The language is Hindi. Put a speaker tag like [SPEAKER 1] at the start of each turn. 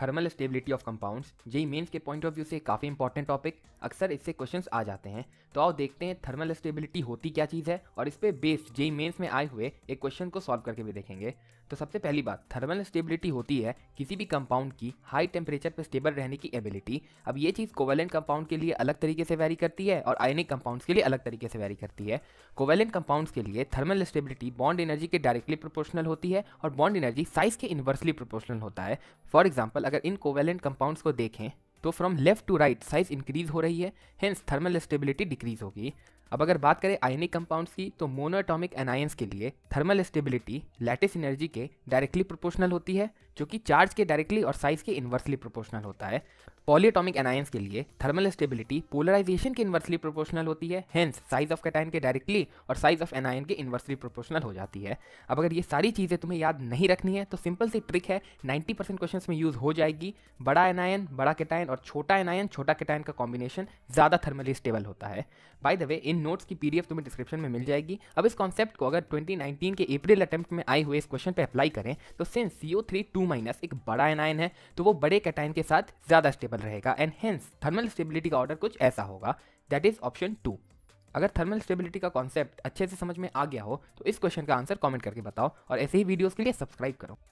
[SPEAKER 1] thermal stability of compounds JEE Mains के पॉइंट ऑफ व्यू से काफ़ी इंपॉर्टेंट टॉपिक अक्सर इससे क्वेश्चंस आ जाते हैं तो आओ देखते हैं थर्मल स्टेबिलिटी होती क्या चीज़ है और इस पर बेस्ड जेई मेन्स में आए हुए एक क्वेश्चन को सॉल्व करके भी देखेंगे तो सबसे पहली बात थर्मल स्टेबिलिटी होती है किसी भी कंपाउंड की हाई टेम्परेचर पर स्टेबल रहने की एबिलिटी अब ये चीज़ कोवेलेंट कंपाउंड के लिए अलग तरीके से वैरी करती है और आयनिक कंपाउंड्स के लिए अलग तरीके से वैरी करती है कोवेलेंट कंपाउंड्स के लिए थर्मल स्टेबिलिटी बॉन्ड एनर्जी के डायरेक्टली प्रोपोर्शनल होती है और बॉन्ड एनर्जी साइज के इन्वर्सली प्रोपोर्शनल होता है फॉर एग्जाम्पल अगर इन कोवेलेंट कंपाउंड्स को देखें तो from left to right size increase हो रही है हेंस थर्मल स्टेबिलिटी डिक्रीज होगी अब अगर बात करें आयनिक कंपाउंड्स की तो मोनोटॉमिक एनायंस के लिए थर्मल स्टेबिलिटी लैटिस एनर्जी के डायरेक्टली प्रोपोर्शनल होती है जो कि चार्ज के डायरेक्टली और साइज के इन्वर्सली प्रोपोर्शनल होता है पॉलीटॉमिक एनायंस के लिए थर्मल स्टेबिलिटी पोलराइजेशन के इन्वर्सली प्रोपोर्शनल होती है हेंस साइज ऑफ कैटाइन के डायरेक्टली और साइज ऑफ एनायन के इन्वर्सली प्रोपोर्शनल हो जाती है अब अगर ये सारी चीज़ें तुम्हें याद नहीं रखनी है तो सिंपल सी ट्रिक है नाइन्टी परसेंट क्वेश्चन में यूज़ हो जाएगी बड़ा एनायन बड़ा कैटाइन और छोटा एनायन छोटा कैटाइन का कॉम्बिनेशन ज़्यादा थर्मली स्टेबल होता है बाय द वे इन नोट्स की पीडीएफ तुम्हें डिस्क्रिप्शन में मिल जाएगी अब इस कॉन्सेप्ट को अगर 2019 के अप्रैल अटेम्प्ट में आए हुए इस क्वेश्चन पे अप्लाई करें तो since C O three two minus एक बड़ा एनाइन है तो वो बड़े कैटाइन के साथ ज़्यादा स्टेबल रहेगा एंड हेंस थर्मल स्टेबिलिटी का ऑर्डर कुछ ऐसा होगा दैट इज ऑप्शन टू अगर थर्मल स्टेबिलिटी का कॉन्सेप्ट अच्छे से समझ में आ गया हो तो इस क्वेश्चन का आंसर कॉमेंट करके बताओ और ऐसे ही वीडियोज के लिए सब्सक्राइब करो